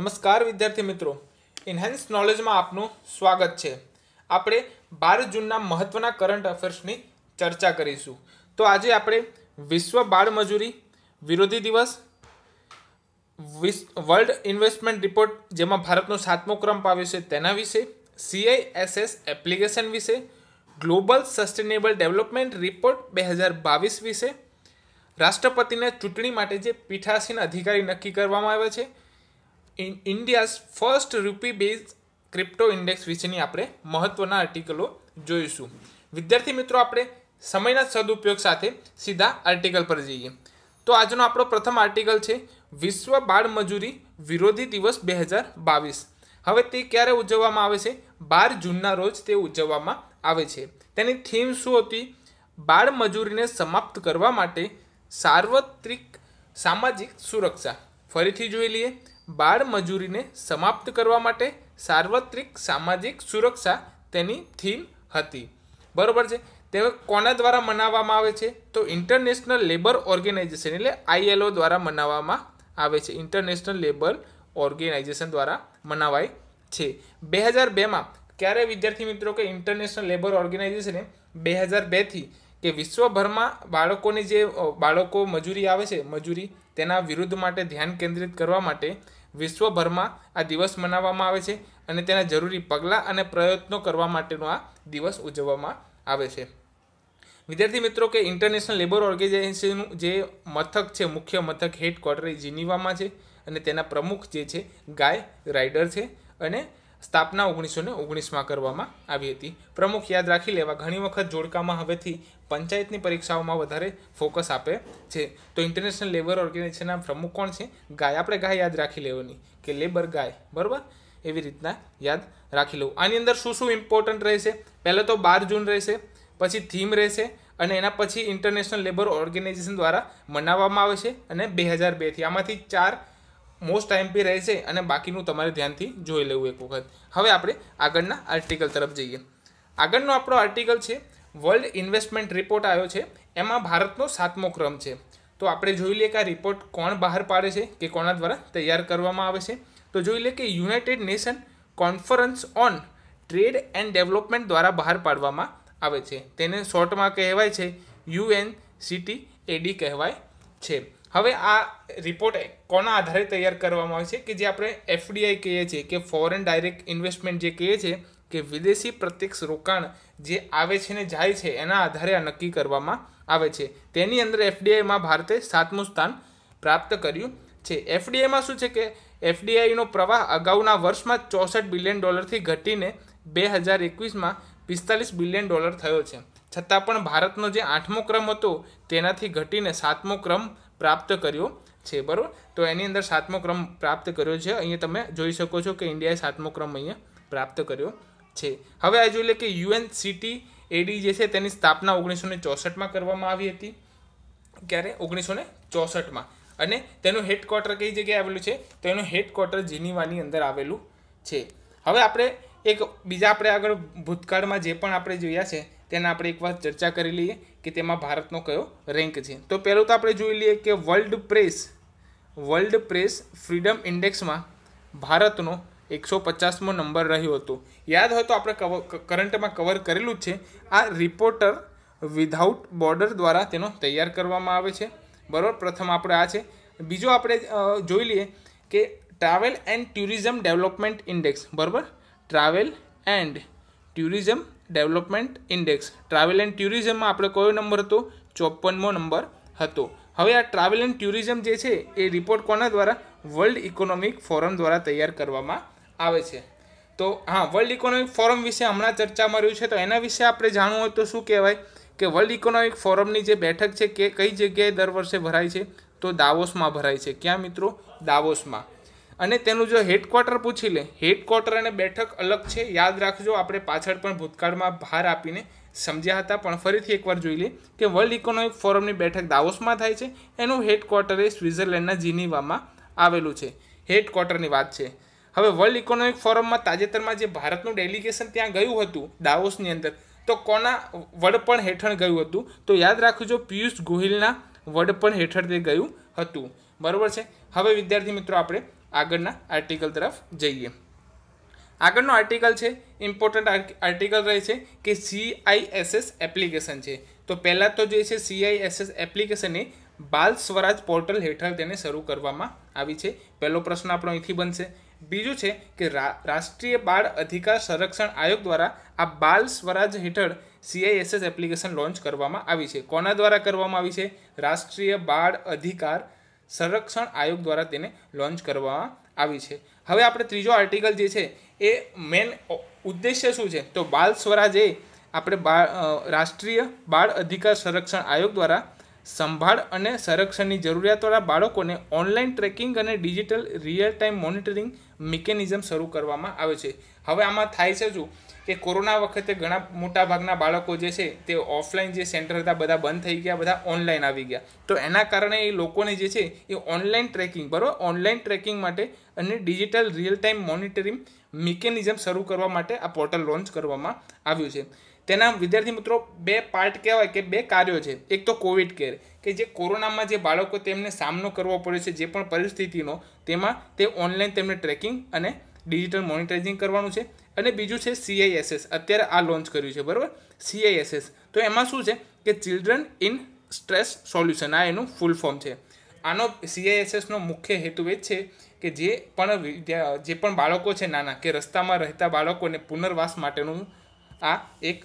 નમસ્કાર વિદ્યાર્થી મિત્રો ઇન્હેન્સ નોલેજમાં આપનું સ્વાગત છે આપણે બાર જૂનના મહત્ત્વના કરંટ અફેર્સની ચર્ચા કરીશું તો આજે આપણે વિશ્વ બાળ મજૂરી વિરોધી દિવસ વર્લ્ડ ઇન્વેસ્ટમેન્ટ રિપોર્ટ જેમાં ભારતનો સાતમો ક્રમ આવ્યો છે તેના વિશે સીઆઈએસએસ એપ્લિકેશન વિશે ગ્લોબલ સસ્ટેનેબલ ડેવલપમેન્ટ રિપોર્ટ બે હજાર બાવીસ વિશે રાષ્ટ્રપતિને ચૂંટણી માટે જે પીઠાસીન અધિકારી નક્કી કરવામાં આવ્યા છે in India's first rupee base crypto index વિશેની આપણે મહત્ત્વના આર્ટિકલો જોઈશું વિદ્યાર્થી મિત્રો આપણે સમયના સદુપયોગ સાથે સીધા આર્ટિકલ પર જઈએ તો આજનો આપણો પ્રથમ આર્ટિકલ છે વિશ્વ બાળ મજૂરી વિરોધી દિવસ બે હજાર બાવીસ હવે તે ક્યારે ઉજવવામાં આવે છે બાર જૂનના રોજ તે ઉજવવામાં આવે છે તેની થીમ શું હતી બાળ મજૂરીને સમાપ્ત કરવા માટે સાર્વત્રિક સામાજિક સુરક્ષા ફરીથી જોઈ લઈએ બાળમજૂરીને સમાપ્ત કરવા માટે સાર્વત્રિક સામાજિક સુરક્ષા તેની થીમ હતી બરાબર છે તે કોના દ્વારા મનાવવામાં આવે છે તો ઇન્ટરનેશનલ લેબર ઓર્ગેનાઇઝેશન એટલે આઈએલઓ દ્વારા મનાવવામાં આવે છે ઇન્ટરનેશનલ લેબર ઓર્ગેનાઇઝેશન દ્વારા મનાવાય છે બે હજાર બેમાં ક્યારે વિદ્યાર્થી મિત્રો કે ઇન્ટરનેશનલ લેબર ઓર્ગેનાઇઝેશને બે હજાર બેથી કે વિશ્વભરમાં બાળકોની જે બાળકો મજૂરી આવે છે મજૂરી તેના વિરુદ્ધ માટે ધ્યાન કેન્દ્રિત કરવા માટે વિશ્વભરમાં આ દિવસ મનાવવામાં આવે છે અને તેના જરૂરી પગલાં અને પ્રયત્નો કરવા માટેનો આ દિવસ ઉજવવામાં આવે છે વિદ્યાર્થી મિત્રો કે ઇન્ટરનેશનલ લેબર ઓર્ગેનાઇઝેશનનું જે મથક છે મુખ્ય મથક હેડક્વાર્ટર એ જીનીવામાં છે અને તેના પ્રમુખ જે છે ગાય રાઇડર છે અને સ્થાપના ઓગણીસો ને ઓગણીસમાં કરવામાં આવી હતી પ્રમુખ યાદ રાખી લેવા ઘણી વખત જોડકામાં હવેથી પંચાયતની પરીક્ષાઓમાં વધારે ફોકસ આપે છે તો ઇન્ટરનેશનલ લેબર ઓર્ગેનાઇઝેશનના પ્રમુખ કોણ છે ગાય આપણે ગાય યાદ રાખી લેવાની કે લેબર ગાય બરાબર એવી રીતના યાદ રાખી લઉં આની અંદર શું શું ઇમ્પોર્ટન્ટ રહેશે પહેલાં તો બાર જૂન રહેશે પછી થીમ રહેશે અને એના પછી ઇન્ટરનેશનલ લેબર ઓર્ગેનાઇઝેશન દ્વારા મનાવવામાં આવે છે અને બે હજાર બેથી આમાંથી ચાર મોસ્ટ આઈએમપી રહેશે અને બાકીનું તમારે ધ્યાનથી જોઈ લેવું એક વખત હવે આપણે આગળના આર્ટિકલ તરફ જઈએ આગળનો આપણો આર્ટિકલ છે વર્લ્ડ ઇન્વેસ્ટમેન્ટ રિપોર્ટ આવ્યો છે એમાં ભારતનો સાતમો ક્રમ છે તો આપણે જોઈ લઈએ કે આ રિપોર્ટ કોણ બહાર પાડે છે કે કોના દ્વારા તૈયાર કરવામાં આવે છે તો જોઈ લઈએ કે United Nation conference on trade and development દ્વારા બહાર પાડવામાં આવે છે તેને શોર્ટમાં કહેવાય છે યુએન સિટી એડી કહેવાય છે હવે આ રિપોર્ટ કોના આધારે તૈયાર કરવામાં આવે છે કે જે આપણે એફડીઆઈ કહીએ છીએ કે ફોરેન ડાયરેક્ટ ઇન્વેસ્ટમેન્ટ જે કહીએ છીએ કે વિદેશી પ્રત્યક્ષ રોકાણ જે આવે છે ને જાય છે એના આધારે આ નક્કી કરવામાં આવે છે તેની અંદર એફડીઆઈમાં ભારતે સાતમું સ્થાન પ્રાપ્ત કર્યું છે એફડીઆઈમાં શું છે કે એફડીઆઈનો પ્રવાહ અગાઉના વર્ષમાં ચોસઠ બિલિયન ડોલરથી ઘટીને બે હજાર એકવીસમાં પિસ્તાલીસ બિલિયન ડોલર થયો છે છતાં પણ ભારતનો જે આઠમો ક્રમ હતો તેનાથી ઘટીને સાતમો ક્રમ પ્રાપ્ત કર્યો છે બરાબર તો એની અંદર સાતમો ક્રમ પ્રાપ્ત કર્યો છે અહીંયા તમે જોઈ શકો છો કે ઇન્ડિયાએ સાતમો ક્રમ અહીંયા પ્રાપ્ત કર્યો છે હવે આ જોઈ લે કે યુએન સિટી એડી જે છે તેની સ્થાપના ઓગણીસો ને ચોસઠમાં કરવામાં આવી હતી ક્યારે ઓગણીસો ને ચોસઠમાં અને તેનું હેડક્વાર્ટર કઈ જગ્યાએ આવેલું છે તો એનું હેડક્વાર્ટર જીનીવાની અંદર આવેલું છે હવે આપણે એક બીજા આપણે આગળ ભૂતકાળમાં જે પણ આપણે જોયા છે તેના આપણે એકવાર ચર્ચા કરી લઈએ કે તેમાં ભારતનો કયો રેન્ક છે તો પહેલું તો આપણે જોઈ લઈએ કે world press world press freedom ઇન્ડેક્સમાં ભારતનો એકસો પચાસમો નંબર રહ્યો હતો યાદ હોય તો આપણે કવર કરંટમાં કવર કરેલું જ છે આ રિપોર્ટર વિધાઉટ બોર્ડર દ્વારા તેનો તૈયાર કરવામાં આવે છે બરાબર પ્રથમ આપણે આ છે બીજો આપણે જોઈ લઈએ કે travel and tourism development index બરાબર travel and tourism development index travel and ટુરિઝમમાં આપણે કયો નંબર હતો ચોપનમો નંબર હતો હવે આ ટ્રાવેલ એન્ડ ટુરિઝમ જે છે એ રિપોર્ટ કોના દ્વારા વર્લ્ડ ઇકોનોમિક ફોરમ દ્વારા તૈયાર કરવામાં આવે છે તો હા વર્લ્ડ ઇકોનોમિક ફોરમ વિશે હમણાં ચર્ચામાં રહ્યું છે તો એના વિશે આપણે જાણવું હોય તો શું કહેવાય કે વર્લ્ડ ઇકોનોમિક ફોરમની જે બેઠક છે કે કઈ જગ્યાએ દર વર્ષે ભરાય છે તો દાવોસમાં ભરાય છે ક્યાં મિત્રો દાવોસમાં અને તેનું જો હેડક્વાર્ટર પૂછી લે હેડક્વાર્ટર અને બેઠક અલગ છે યાદ રાખજો આપણે પાછળ પણ ભૂતકાળમાં ભાર આપીને સમજ્યા હતા પણ ફરીથી એકવાર જોઈ લઈએ કે વર્લ્ડ ઇકોનોમિક ફોરમની બેઠક દાવોસમાં થાય છે એનું હેડક્વાર્ટર એ સ્વિટ્ઝરલેન્ડના જીનીવામાં આવેલું છે હેડક્વાર્ટરની વાત છે હવે વર્લ્ડ ઇકોનોમિક ફોરમમાં તાજેતરમાં જે ભારતનું ડેલિગેશન ત્યાં ગયું હતું દાવોસની અંદર તો કોના વડપણ હેઠળ ગયું હતું તો યાદ રાખજો પિયુષ ગોહિલના વડપણ હેઠળ તે ગયું હતું બરાબર છે હવે વિદ્યાર્થી મિત્રો આપણે આગળના આર્ટિકલ તરફ જઈએ આગળનો આર્ટિકલ છે ઇમ્પોર્ટન્ટ આર્ટિકલ રહે છે કે સીઆઈએસએસ એપ્લિકેશન છે તો પહેલાં તો જે છે સીઆઈએસએસ એપ્લિકેશન બાલ સ્વરાજ પોર્ટલ હેઠળ તેને શરૂ કરવામાં આવી છે પહેલો પ્રશ્ન આપણો અહીંથી બનશે બીજું છે કે રાષ્ટ્રીય બાળ અધિકાર સંરક્ષણ આયોગ દ્વારા આ બાલ સ્વરાજ હેઠળ સીઆઈએસએસ એપ્લિકેશન લોન્ચ કરવામાં આવી છે કોના દ્વારા કરવામાં આવી છે રાષ્ટ્રીય બાળ અધિકાર સંરક્ષણ આયોગ દ્વારા તેને લોન્ચ કરવામાં આવી છે હવે આપણે ત્રીજો આર્ટિકલ જે છે એ મેન ઉદ્દેશ્ય શું છે તો બાલ સ્વરાજ એ આપણે બાળ રાષ્ટ્રીય બાળ અધિકાર સંરક્ષણ આયોગ દ્વારા સંભાળ અને સંરક્ષણની જરૂરિયાતવાળા બાળકોને ઓનલાઈન ટ્રેકિંગ અને digital real time monitoring mechanism શરૂ કરવામાં આવે છે હવે આમાં થાય છે શું કે કોરોના વખતે ઘણા મોટા ભાગના બાળકો જે છે તે ઓફલાઈન જે સેન્ટર હતા બધા બંધ થઈ ગયા બધા ઓનલાઈન આવી ગયા તો એના કારણે એ લોકોને જે છે એ ઓનલાઈન ટ્રેકિંગ બરાબર ઓનલાઈન ટ્રેકિંગ માટે અને digital real time monitoring mechanism શરૂ કરવા માટે આ પોર્ટલ લોન્ચ કરવામાં આવ્યું છે તેના વિદ્યાર્થી મિત્રો બે પાર્ટ કહેવાય કે બે કાર્યો છે એક તો કોવિડ કેર કે જે કોરોનામાં જે બાળકો તેમને સામનો કરવો પડે છે જે પણ પરિસ્થિતિનો તેમાં તે ઓનલાઈન તેમને ટ્રેકિંગ અને ડિજિટલ મોનિટરિંગ કરવાનું છે અને બીજું છે સીઆઈએસએસ અત્યારે આ લોન્ચ કર્યું છે બરાબર સીઆઈએસએસ તો એમાં શું છે કે ચિલ્ડ્રન ઇન સ્ટ્રેસ સોલ્યુશન આ એનું ફૂલ ફોર્મ છે આનો સીઆઈએસએસનો મુખ્ય હેતુ એ જ છે કે જે પણ જે પણ બાળકો છે નાના કે રસ્તામાં રહેતા બાળકોને પુનર્વાસ માટેનું આ એક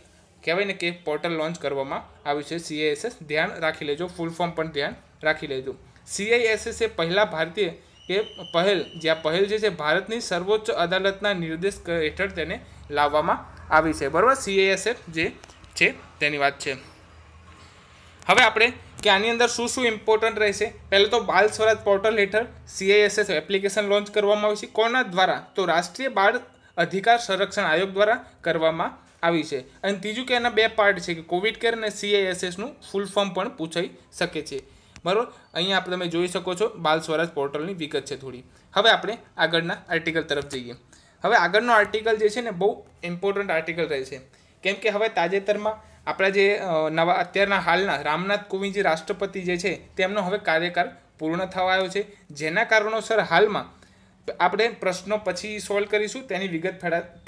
કહેવાય ને કે પોર્ટલ લોન્ચ કરવામાં આવ્યું છે સીઆઈએસએસ ધ્યાન રાખી લેજો ફૂલ ફોર્મ પણ ધ્યાન રાખી લેજો સીઆઈએસએસ એ પહેલાં ભારતીય કે પહેલ જે આ પહેલ જે છે ભારતની સર્વોચ્ચ અદાલતના નિર્દેશ હેઠળ તેને લાવવામાં આવી છે બરાબર સીએએસએફ જે છે તેની વાત છે હવે આપણે કે આની અંદર શું શું ઇમ્પોર્ટન્ટ રહેશે પહેલાં તો બાલ સ્વરાજ પોર્ટલ હેઠળ સીએએસએસ એપ્લિકેશન લોન્ચ કરવામાં આવી છે કોના દ્વારા તો રાષ્ટ્રીય બાળ અધિકાર સંરક્ષણ આયોગ દ્વારા કરવામાં આવી છે અને ત્રીજું કે એના બે પાર્ટ છે કે કોવિડ કેર અને સીએએસએસનું ફૂલ ફોર્મ પણ પૂછાઈ શકે છે બરાબર અહીંયા આપણે તમે જોઈ શકો છો બાલ સ્વરાજ પોર્ટલની વિગત છે થોડી હવે આપણે આગળના આર્ટિકલ તરફ જઈએ હવે આગળનો આર્ટિકલ જે છે ને બહુ ઇમ્પોર્ટન્ટ આર્ટિકલ રહે છે કેમ કે હવે તાજેતરમાં આપણા જે નવા અત્યારના હાલના રામનાથ કોવિંદ જે રાષ્ટ્રપતિ જે છે તેમનો હવે કાર્યકાળ પૂર્ણ થવા આવ્યો છે જેના કારણોસર હાલમાં આપણે પ્રશ્નો પછી સોલ્વ કરીશું તેની વિગત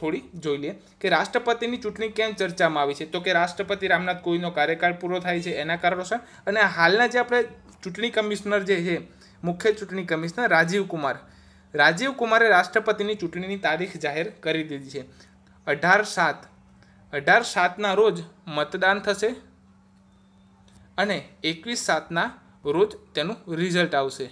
થોડી જોઈ લઈએ કે રાષ્ટ્રપતિની ચૂંટણી કેમ ચર્ચામાં આવી છે તો કે રાષ્ટ્રપતિ રામનાથ કોવિંદનો કાર્યકાળ પૂરો થાય છે એના કારણોસર અને હાલના જે આપણે ચૂંટણી કમિશનર જે છે મુખ્ય ચૂંટણી કમિશનર રાજીવ કુમાર રાજીવ કુમારે રાષ્ટ્રપતિની ચૂંટણીની તારીખ જાહેર કરી દીધી છે અઢાર સાત અઢાર સાતના રોજ મતદાન થશે અને એકવીસ સાતના રોજ તેનું રિઝલ્ટ આવશે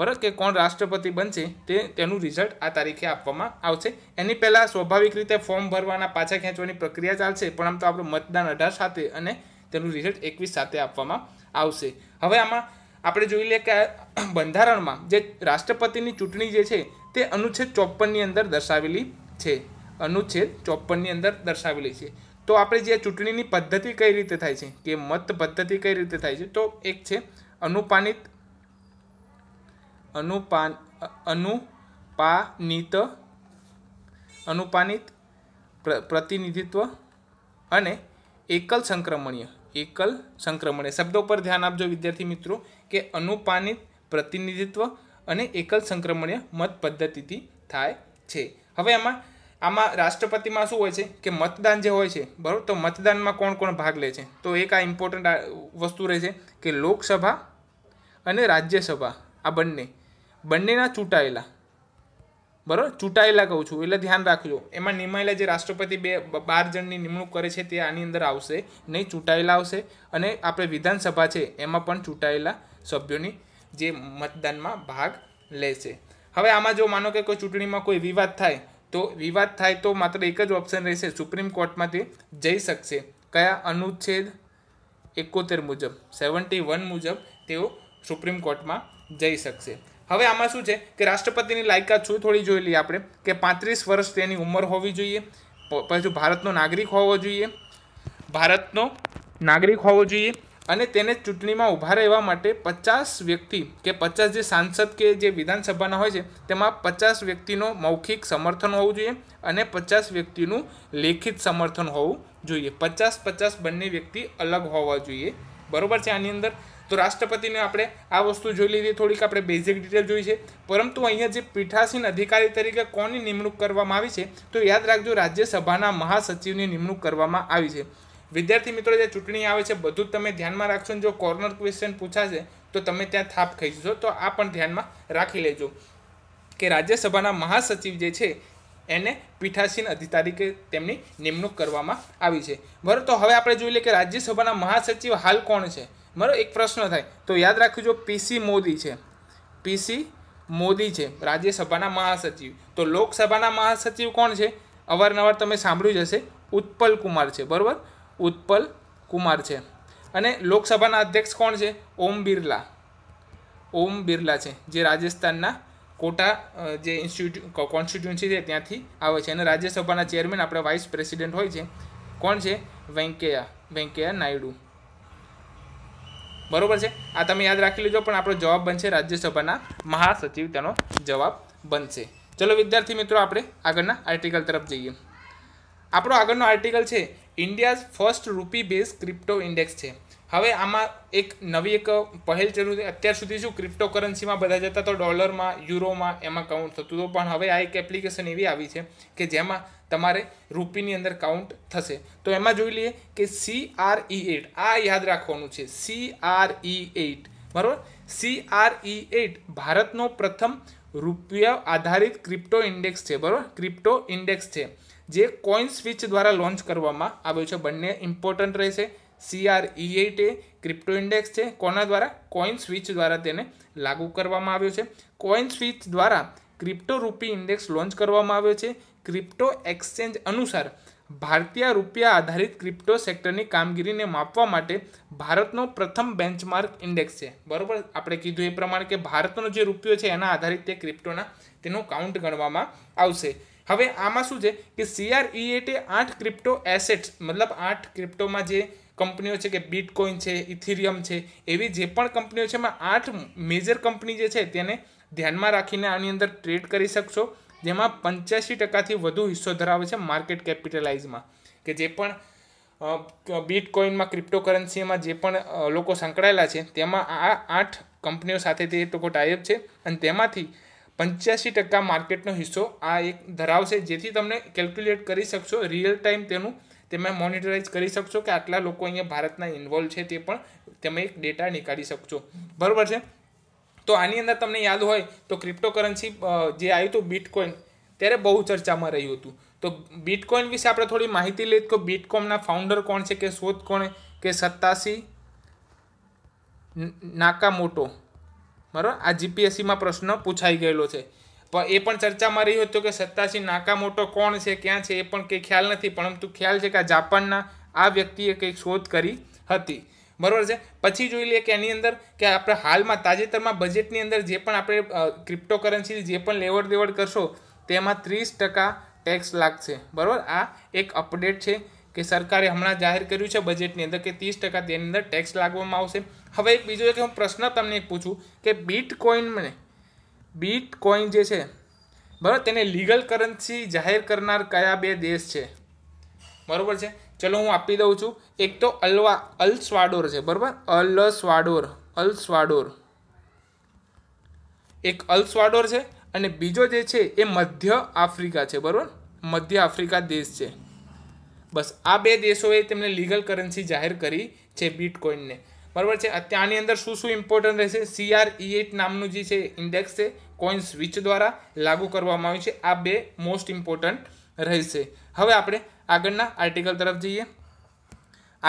બરાબર કે કોણ રાષ્ટ્રપતિ બનશે તે તેનું રિઝલ્ટ આ તારીખે આપવામાં આવશે એની પહેલાં સ્વાભાવિક રીતે ફોર્મ ભરવાના પાછા ખેંચવાની પ્રક્રિયા ચાલશે પણ આમ તો આપણું મતદાન અઢાર સાથે અને તેનું રિઝલ્ટ એકવીસ સાથે આપવામાં આવશે હવે આમાં આપણે જોઈ લઈએ કે બંધારણમાં જે રાષ્ટ્રપતિની ચૂંટણી જે છે તે અનુચ્છેદ ચોપ્પનની અંદર દર્શાવેલી છે અનુચ્છેદ ચોપ્પનની અંદર દર્શાવેલી છે તો આપણે જે ચૂંટણીની પદ્ધતિ કઈ રીતે થાય છે કે મત પદ્ધતિ કઈ રીતે થાય છે તો એક છે અનુપાનિત અનુપાન અનુપાનિત અનુપાનિત પ્રતિનિધિત્વ અને એકલ સંક્રમણીય એકલ સંક્રમણ એ શબ્દો પર ધ્યાન આપજો વિદ્યાર્થી મિત્રો કે અનુપાનિત પ્રતિનિધિત્વ અને એકલ સંક્રમણીય મત પદ્ધતિથી થાય છે હવે આમાં આમાં રાષ્ટ્રપતિમાં શું હોય છે કે મતદાન જે હોય છે બરાબર તો મતદાનમાં કોણ કોણ ભાગ લે છે તો એક આ ઇમ્પોર્ટન્ટ વસ્તુ રહે છે કે લોકસભા અને રાજ્યસભા આ બંને બંનેના ચૂંટાયેલા બરાબર ચૂંટાયેલા કહું છું એટલે ધ્યાન રાખજો એમાં નિમાયેલા જે રાષ્ટ્રપતિ બે બાર જણની નિમણૂક કરે છે તે આની અંદર આવશે નહીં ચૂંટાયેલા આવશે અને આપણે વિધાનસભા છે એમાં પણ ચૂંટાયેલા સભ્યોની જે મતદાનમાં ભાગ લેશે હવે આમાં જો માનો કે કોઈ ચૂંટણીમાં કોઈ વિવાદ થાય તો વિવાદ થાય તો માત્ર એક જ ઓપ્શન રહેશે સુપ્રીમ કોર્ટમાં તે જઈ શકશે કયા અનુચ્છેદ એકોતેર મુજબ સેવન્ટી વન મુજબ તેઓ સુપ્રીમ કોર્ટમાં જઈ શકશે હવે આમાં શું છે કે રાષ્ટ્રપતિની લાયકાત શું થોડી જોઈ લઈએ આપણે કે પાંત્રીસ વર્ષ તેની ઉંમર હોવી જોઈએ પછી ભારતનો નાગરિક હોવો જોઈએ ભારતનો નાગરિક હોવો જોઈએ અને તેને ચૂંટણીમાં ઊભા રહેવા માટે પચાસ વ્યક્તિ કે પચાસ જે સાંસદ કે જે વિધાનસભાના હોય છે તેમાં પચાસ વ્યક્તિનો મૌખિક સમર્થન હોવું જોઈએ અને પચાસ વ્યક્તિનું લેખિત સમર્થન હોવું જોઈએ પચાસ પચાસ બંને વ્યક્તિ અલગ હોવા જોઈએ બરાબર છે આની અંદર તો રાષ્ટ્રપતિને આપણે આ વસ્તુ જોઈ લીધી થોડીક આપણે બેઝિક ડિટેલ જોઈ છે પરંતુ અહીંયા જે પીઠાસીન અધિકારી તરીકે કોની નિમણૂક કરવામાં આવી છે તો યાદ રાખજો રાજ્યસભાના મહાસચિવની નિમણૂક કરવામાં આવી છે વિદ્યાર્થી મિત્રો જે ચૂંટણી આવે છે બધું તમે ધ્યાનમાં રાખશો જો કોર્નર ક્વેશ્ચન પૂછાશે તો તમે ત્યાં થાપ ખાઈ જશો તો આ પણ ધ્યાનમાં રાખી લેજો કે રાજ્યસભાના મહાસચિવ જે છે એને પીઠાસીન અધિકારી તેમની નિમણૂક કરવામાં આવી છે બરાબર તો હવે આપણે જોઈ લઈએ કે રાજ્યસભાના મહાસચિવ હાલ કોણ છે બરાબર એક પ્રશ્ન થાય તો યાદ રાખજો પીસી મોદી છે પીસી મોદી છે રાજ્યસભાના મહાસચિવ તો લોકસભાના મહાસચિવ કોણ છે અવારનવાર તમે સાંભળ્યું જ હશે ઉત્પલ કુમાર છે બરાબર ઉત્પલ કુમાર છે અને લોકસભાના અધ્યક્ષ કોણ છે ઓમ બિરલા ઓમ બિરલા છે જે રાજસ્થાનના કોટા જે ઇન્સ્ટિટ્યુ કોન્સ્ટિટ્યુન્સી છે ત્યાંથી આવે છે અને રાજ્યસભાના ચેરમેન આપણે વાઇસ પ્રેસિડેન્ટ હોય છે કોણ છે વેંકૈયા વેંકૈયા નાયડુ બરોબર છે આ તમે યાદ રાખી લેજો પણ આપણો જવાબ બનશે રાજ્યસભાના મહાસચિવ તેનો જવાબ બનશે ચલો વિદ્યાર્થી મિત્રો આપણે આગળના આર્ટિકલ તરફ જઈએ આપણો આગળનો આર્ટિકલ છે India's first rupee base crypto index છે હવે આમાં એક નવી એક પહેલ ચાલુ અત્યાર સુધી શું ક્રિપ્ટો કરન્સીમાં બધા જતા તો ડોલરમાં યુરોમાં એમાં કાઉન્ટ થતું હતું પણ હવે આ એક એપ્લિકેશન એવી આવી છે કે જેમાં તમારે રૂપીની અંદર કાઉન્ટ થશે તો એમાં જોઈ લઈએ કે સી આર ઈ એટ આ યાદ રાખવાનું છે સી આર ઈ એટ બરાબર સી આર ઈ એટ ભારતનો પ્રથમ રૂપિયા આધારિત ક્રિપ્ટો ઇન્ડેક્સ છે બરાબર ક્રિપ્ટો ઇન્ડેક્સ છે જે કોઈન સ્વિચ દ્વારા લોન્ચ કરવામાં આવ્યો છે બંને ઇમ્પોર્ટન્ટ રહેશે સીઆરઈએટ એ ક્રિપ્ટો ઇન્ડેક્સ છે કોના દ્વારા કોઈન સ્વિચ દ્વારા તેને લાગુ કરવામાં આવ્યો છે કોઈન સ્વિચ દ્વારા ક્રિપ્ટો રૂપી ઇન્ડેક્સ લોન્ચ કરવામાં આવ્યો છે ક્રિપ્ટો એક્સચેન્જ અનુસાર ભારતીય રૂપિયા આધારિત ક્રિપ્ટો સેક્ટરની કામગીરીને માપવા માટે ભારતનો પ્રથમ બેન્ચમાર્ક ઇન્ડેક્સ છે બરાબર આપણે કીધું એ પ્રમાણે કે ભારતનો જે રૂપિયો છે એના આધારિત તે ક્રિપ્ટોના તેનો કાઉન્ટ ગણવામાં આવશે હવે આમાં શું છે કે સીઆરઈએટે આઠ ક્રિપ્ટો એસેટ્સ મતલબ આઠ ક્રિપ્ટોમાં જે કંપનીઓ છે કે બિટકોઇન છે ઇથિરિયમ છે એવી જે પણ કંપનીઓ છે એમાં આઠ મેજર કંપની જે છે તેને ધ્યાનમાં રાખીને આની અંદર ટ્રેડ કરી શકશો જેમાં પંચ્યાસી ટકાથી વધુ હિસ્સો ધરાવે છે માર્કેટ કેપિટલાઇઝમાં કે જે પણ બિટકોઇનમાં ક્રિપ્ટોકરન્સીમાં જે પણ લોકો સંકળાયેલા છે તેમાં આ આઠ કંપનીઓ સાથે તે લોકો ટાઈપ છે અને તેમાંથી પંચ્યાસી ટકા માર્કેટનો હિસ્સો આ એક ધરાવશે જેથી તમને કેલ્ક્યુલેટ કરી શકશો રિયલ ટાઈમ તેનું તમે મોનિટરાઇઝ કરી શકશો કે આટલા લોકો અહીંયા ભારતના ઇન્વોલ્વ છે તે પણ તમે એક ડેટા નીકાળી શકશો બરાબર છે તો આની અંદર તમને યાદ હોય તો ક્રિપ્ટોકરન્સી જે આવ્યું હતું બિટકોઇન ત્યારે બહુ ચર્ચામાં રહ્યું હતું તો બિટકોઇન વિશે આપણે થોડી માહિતી લઈએ તો બિટકોમના ફાઉન્ડર કોણ છે કે શોધ કોણ કે સત્તાસી મોટો બરાબર આ જીપીએસસીમાં પ્રશ્ન પૂછાઈ ગયેલો છે એ પણ ચર્ચામાં રહ્યું હતું કે સત્તાશી મોટો કોણ છે ક્યાં છે એ પણ કંઈ ખ્યાલ નથી પરંતુ ખ્યાલ છે કે આ જાપાનના આ વ્યક્તિએ કંઈક શોધ કરી હતી બરાબર છે પછી જોઈ લઈએ કે એની અંદર કે આપણે હાલમાં તાજેતરમાં બજેટની અંદર જે પણ આપણે ક્રિપ્ટોકરન્સી જે પણ લેવડ દેવડ કરશો તેમાં ત્રીસ ટકા ટેક્સ લાગશે બરાબર આ એક અપડેટ છે કે સરકારે હમણાં જાહેર કર્યું છે બજેટની અંદર કે ત્રીસ ટકા તેની અંદર ટેક્સ લાગવામાં આવશે હવે એક બીજો એક હું પ્રશ્ન તમને પૂછું કે બીટકોઇનને બીટ કોઈન જે છે બરાબર તેને લીગલ કરન્સી જાહેર કરનાર કયા બે દેશ છે બરાબર છે ચલો હું આપી દઉં છું એક તો અલવા અલ સ્વાડોર છે બરાબર અલ સ્વાડોર અલ સ્વાડોર એક અલ સ્વાડોર છે અને બીજો જે છે એ મધ્ય આફ્રિકા છે બરાબર મધ્ય આફ્રિકા દેશ છે બસ આ બે દેશોએ તેમને લીગલ કરન્સી જાહેર કરી છે બીટકોઇનને બરાબર છે ત્યાંની અંદર શું શું ઇમ્પોર્ટન્ટ રહેશે સીઆર ઇએટ e નામનું જે છે ઇન્ડેક્સ છે કોઈન સ્વિચ દ્વારા લાગુ કરવામાં આવ્યું છે આ બે મોસ્ટ ઇમ્પોર્ટન્ટ રહેશે હવે આપણે આગળના આર્ટિકલ તરફ જઈએ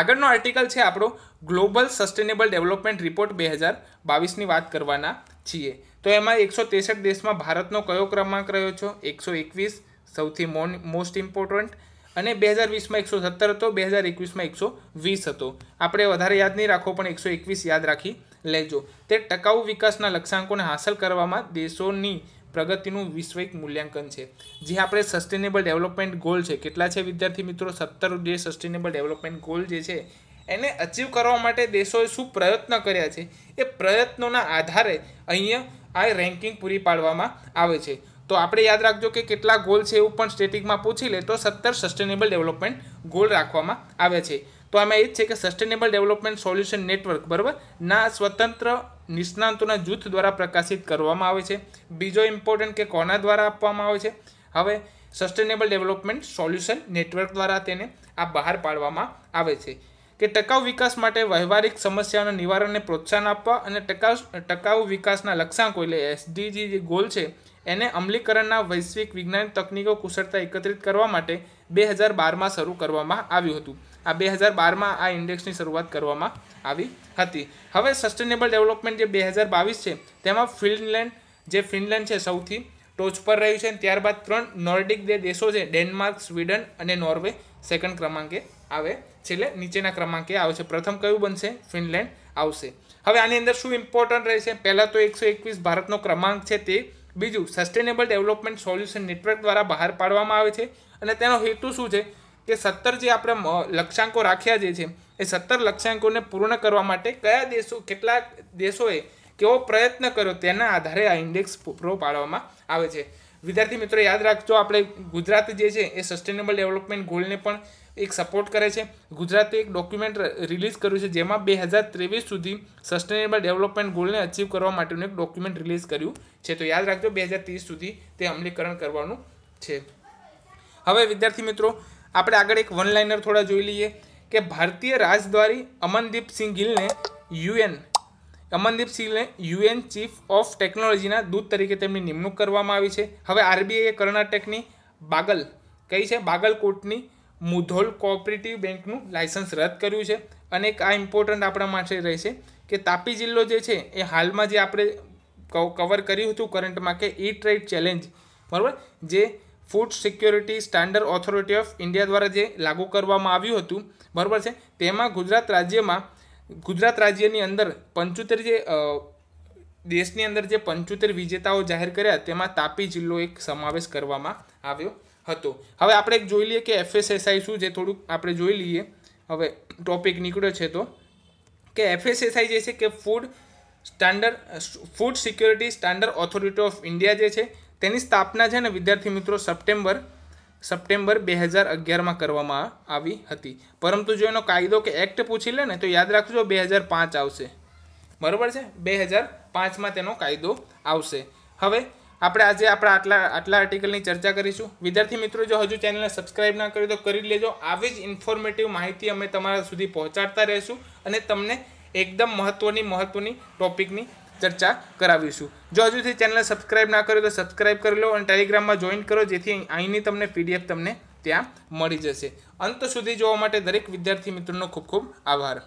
આગળનો આર્ટિકલ છે આપણો ગ્લોબલ સસ્ટેનેબલ ડેવલપમેન્ટ રિપોર્ટ બે હજાર બાવીસની વાત કરવાના છીએ તો એમાં એકસો તેસઠ દેશમાં ભારતનો કયો ક્રમાંક રહ્યો છો એકસો એકવીસ સૌથી મોસ્ટ ઇમ્પોર્ટન્ટ અને બે હજાર વીસમાં એકસો સત્તર હતો બે હજાર એકવીસમાં એકસો વીસ હતો આપણે વધારે યાદ નહીં રાખો પણ એકસો એકવીસ યાદ રાખી લેજો તે ટકાઉ વિકાસના લક્ષ્યાંકોને હાંસલ કરવામાં દેશોની પ્રગતિનું વિશ્વિક મૂલ્યાંકન છે જે આપણે સસ્ટેનેબલ ડેવલપમેન્ટ ગોલ છે કેટલા છે વિદ્યાર્થી મિત્રો સત્તર જે સસ્ટેનેબલ ડેવલપમેન્ટ ગોલ જે છે એને અચીવ કરવા માટે દેશોએ શું પ્રયત્ન કર્યા છે એ પ્રયત્નોના આધારે અહીંયા આ રેન્કિંગ પૂરી પાડવામાં આવે છે તો આપણે યાદ રાખજો કે કેટલા ગોલ છે એવું પણ સ્ટેટિકમાં પૂછી લે તો સત્તર સસ્ટેનેબલ ડેવલપમેન્ટ ગોલ રાખવામાં આવે છે તો આમાં એ જ છે કે સસ્ટેનેબલ ડેવલપમેન્ટ સોલ્યુશન નેટવર્ક બરાબર ના સ્વતંત્ર નિષ્ણાંતોના જૂથ દ્વારા પ્રકાશિત કરવામાં આવે છે બીજો ઇમ્પોર્ટન્ટ કે કોના દ્વારા આપવામાં આવે છે હવે સસ્ટેનેબલ ડેવલપમેન્ટ સોલ્યુશન નેટવર્ક દ્વારા તેને આ બહાર પાડવામાં આવે છે કે ટકાઉ વિકાસ માટે વ્યવહારિક સમસ્યાઓના નિવારણને પ્રોત્સાહન આપવા અને ટકાઉ ટકાઉ વિકાસના લક્ષ્યાંકો એટલે એસડીજી જે ગોલ છે એને અમલીકરણના વૈશ્વિક વિજ્ઞાન તકનીકો કુશળતા એકત્રિત કરવા માટે બે હજાર બારમાં શરૂ કરવામાં આવ્યું હતું આ બે હજાર બારમાં આ ઇન્ડેક્સની શરૂઆત કરવામાં આવી હતી હવે સસ્ટેનેબલ ડેવલપમેન્ટ જે બે હજાર બાવીસ છે તેમાં ફિનલેન્ડ જે ફિનલેન્ડ છે સૌથી ટોચ પર રહ્યું છે ત્યારબાદ ત્રણ નોર્ડિક જે દેશો છે ડેનમાર્ક સ્વીડન અને નોર્વે સેકન્ડ ક્રમાંકે આવે છેલ્લે નીચેના ક્રમાંકે આવે છે પ્રથમ કયું બનશે ફિનલેન્ડ આવશે હવે આની અંદર શું ઇમ્પોર્ટન્ટ રહેશે પહેલાં તો એકસો એકવીસ ભારતનો ક્રમાંક છે તે બીજું સસ્ટેનેબલ ડેવલપમેન્ટ સોલ્યુશન નેટવર્ક દ્વારા બહાર પાડવામાં આવે છે અને તેનો હેતુ શું છે કે સત્તર જે આપણે લક્ષ્યાંકો રાખ્યા જે છે એ સત્તર લક્ષ્યાંકોને પૂર્ણ કરવા માટે કયા દેશો કેટલા દેશોએ કેવો પ્રયત્ન કર્યો તેના આધારે આ ઇન્ડેક્સ પૂરો પાડવામાં આવે છે વિદ્યાર્થી મિત્રો યાદ રાખજો આપણે ગુજરાત જે છે એ સસ્ટેનેબલ ડેવલપમેન્ટ ગોલને પણ એક સપોર્ટ કરે છે ગુજરાતે એક ડોક્યુમેન્ટ રિલીઝ કર્યું છે જેમાં બે હજાર ત્રેવીસ સુધી સસ્ટેનેબલ ડેવલપમેન્ટ ગોલને અચીવ કરવા માટેનું એક ડોક્યુમેન્ટ રિલીઝ કર્યું છે તો યાદ રાખજો બે હજાર ત્રીસ સુધી તે અમલીકરણ કરવાનું છે હવે વિદ્યાર્થી મિત્રો આપણે આગળ એક વન લાઇનર થોડા જોઈ લઈએ કે ભારતીય રાજદ્વારી અમનદીપ સિંહ ગિલને યુએન અમનદીપ સિંહને યુએન ચીફ ઓફ ટેકનોલોજીના દૂત તરીકે તેમની નિમણૂક કરવામાં આવી છે હવે આરબીઆઈએ કર્ણાટકની બાગલ કઈ છે બાગલકોટની મુધોલ કોઓપરેટિવ બેંકનું લાયસન્સ રદ કર્યું છે અને એક આ ઇમ્પોર્ટન્ટ આપણા માટે રહેશે કે તાપી જિલ્લો જે છે એ હાલમાં જે આપણે કવર કર્યું હતું કરંટમાં કે ઈ ટ્રેડ ચેલેન્જ બરાબર જે food security standard authority of India દ્વારા જે લાગુ કરવામાં આવ્યું હતું બરાબર છે તેમાં ગુજરાત રાજ્યમાં ગુજરાત રાજ્યની અંદર પંચોતેર જે દેશની અંદર જે પંચોતેર વિજેતાઓ જાહેર કર્યા તેમાં તાપી જિલ્લો એક સમાવેશ કરવામાં આવ્યો હતો હવે આપણે એક જોઈ લઈએ કે એફએસએસઆઈ શું છે થોડુંક આપણે જોઈ લઈએ હવે ટોપિક નીકળ્યો છે તો કે એફએસએસઆઈ જે છે કે food standard food security standard authority of India જે છે તેની સ્થાપના છે ને વિદ્યાર્થી મિત્રો સપ્ટેમ્બર સપ્ટેમ્બર બે હજાર અગિયારમાં કરવામાં આવી હતી પરંતુ જો એનો કાયદો કે એક્ટ પૂછી લે ને તો યાદ રાખજો બે હજાર પાંચ આવશે બરાબર છે બે હજાર પાંચમાં તેનો કાયદો આવશે હવે આપણે આજે આપણે આટલા આટલા આર્ટિકલની ચર્ચા કરીશું વિદ્યાર્થી મિત્રો જો હજુ ચેનલને સબસ્ક્રાઈબ ના કરી તો કરી લેજો આવી જ ઇન્ફોર્મેટિવ માહિતી અમે તમારા સુધી પહોંચાડતા રહીશું અને તમને એકદમ મહત્ત્વની મહત્ત્વની ટોપિકની ચર્ચા કરાવીશું જો હજુથી ચેનલને સબસ્ક્રાઇબ ના કર્યો તો સબસ્ક્રાઇબ કરી લો અને ટેલિગ્રામમાં જોઈન કરો જેથી અહીંની તમને પીડીએફ તમને ત્યાં મળી જશે અંત સુધી જોવા માટે દરેક વિદ્યાર્થી મિત્રોનો ખૂબ ખૂબ આભાર